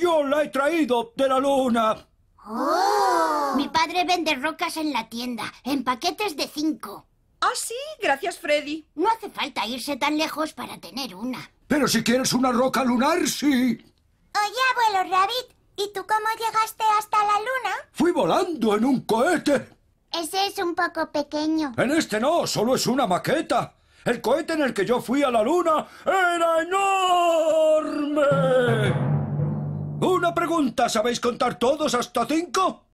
Yo la he traído de la luna. Oh. Mi padre vende rocas en la tienda, en paquetes de cinco. Ah, sí, gracias, Freddy. No hace falta irse tan lejos para tener una. Pero si quieres una roca lunar, sí. Oye, abuelo Rabbit, ¿y tú cómo llegaste hasta la luna? Fui volando en un cohete. Ese es un poco pequeño. En este no, solo es una maqueta. El cohete en el que yo fui a la luna era enorme pregunta. ¿Sabéis contar todos hasta cinco?